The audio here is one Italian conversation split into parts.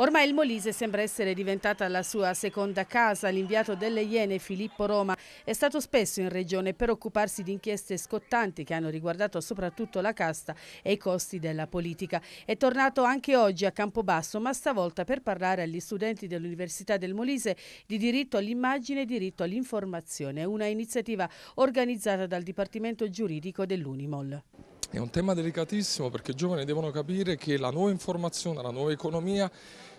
Ormai il Molise sembra essere diventata la sua seconda casa. L'inviato delle Iene, Filippo Roma, è stato spesso in regione per occuparsi di inchieste scottanti che hanno riguardato soprattutto la casta e i costi della politica. È tornato anche oggi a Campobasso, ma stavolta per parlare agli studenti dell'Università del Molise di diritto all'immagine e diritto all'informazione, una iniziativa organizzata dal Dipartimento Giuridico dell'Unimol. È un tema delicatissimo perché i giovani devono capire che la nuova informazione, la nuova economia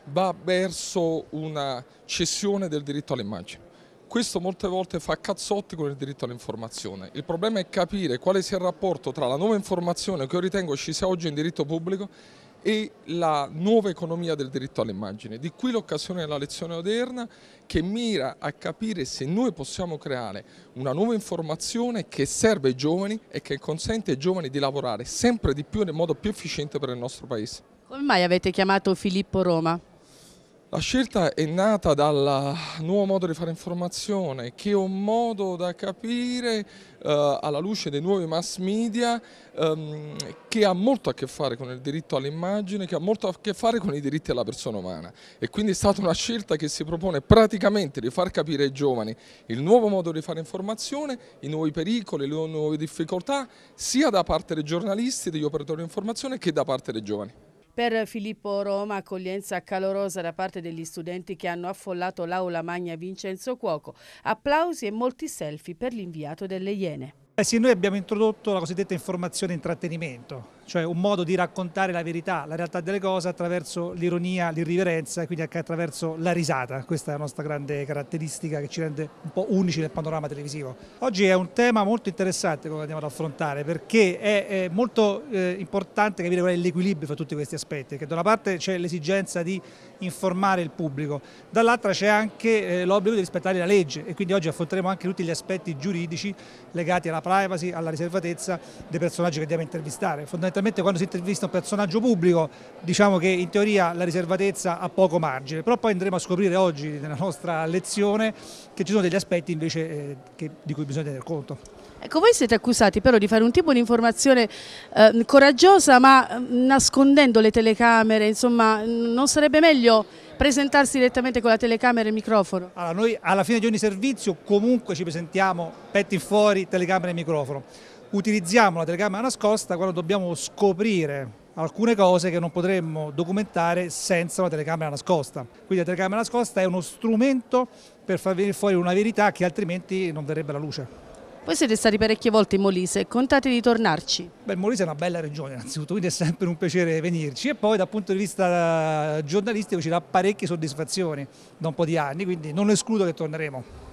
va verso una cessione del diritto all'immagine. Questo molte volte fa cazzotti con il diritto all'informazione. Il problema è capire quale sia il rapporto tra la nuova informazione che io ritengo ci sia oggi in diritto pubblico e la nuova economia del diritto all'immagine. Di qui l'occasione della lezione odierna che mira a capire se noi possiamo creare una nuova informazione che serve ai giovani e che consente ai giovani di lavorare sempre di più nel modo più efficiente per il nostro Paese. Come mai avete chiamato Filippo Roma? La scelta è nata dal nuovo modo di fare informazione, che è un modo da capire eh, alla luce dei nuovi mass media ehm, che ha molto a che fare con il diritto all'immagine, che ha molto a che fare con i diritti alla persona umana e quindi è stata una scelta che si propone praticamente di far capire ai giovani il nuovo modo di fare informazione, i nuovi pericoli, le nuove difficoltà, sia da parte dei giornalisti, degli operatori di informazione che da parte dei giovani. Per Filippo Roma, accoglienza calorosa da parte degli studenti che hanno affollato l'aula magna Vincenzo Cuoco, applausi e molti selfie per l'inviato delle Iene. Eh sì, noi abbiamo introdotto la cosiddetta informazione intrattenimento, cioè un modo di raccontare la verità, la realtà delle cose attraverso l'ironia, l'irriverenza e quindi anche attraverso la risata. Questa è la nostra grande caratteristica che ci rende un po' unici nel panorama televisivo. Oggi è un tema molto interessante quello che andiamo ad affrontare perché è, è molto eh, importante capire qual è l'equilibrio fra tutti questi aspetti, che da una parte c'è l'esigenza di informare il pubblico, dall'altra c'è anche eh, l'obbligo di rispettare la legge e quindi oggi affronteremo anche tutti gli aspetti giuridici legati alla privacy, alla riservatezza dei personaggi che andiamo a intervistare. Fondamentalmente certamente quando si intervista un personaggio pubblico diciamo che in teoria la riservatezza ha poco margine, però poi andremo a scoprire oggi nella nostra lezione che ci sono degli aspetti invece eh, che, di cui bisogna tener conto. Ecco, voi siete accusati però di fare un tipo di informazione eh, coraggiosa ma ehm, nascondendo le telecamere, insomma non sarebbe meglio presentarsi direttamente con la telecamera e il microfono? Allora, noi alla fine di ogni servizio comunque ci presentiamo petti fuori, telecamera e microfono utilizziamo la telecamera nascosta quando dobbiamo scoprire alcune cose che non potremmo documentare senza una telecamera nascosta. Quindi la telecamera nascosta è uno strumento per far venire fuori una verità che altrimenti non verrebbe alla luce. Voi siete stati parecchie volte in Molise, contate di tornarci? Beh, Molise è una bella regione innanzitutto, quindi è sempre un piacere venirci e poi dal punto di vista eh, giornalistico ci dà parecchie soddisfazioni da un po' di anni, quindi non escludo che torneremo.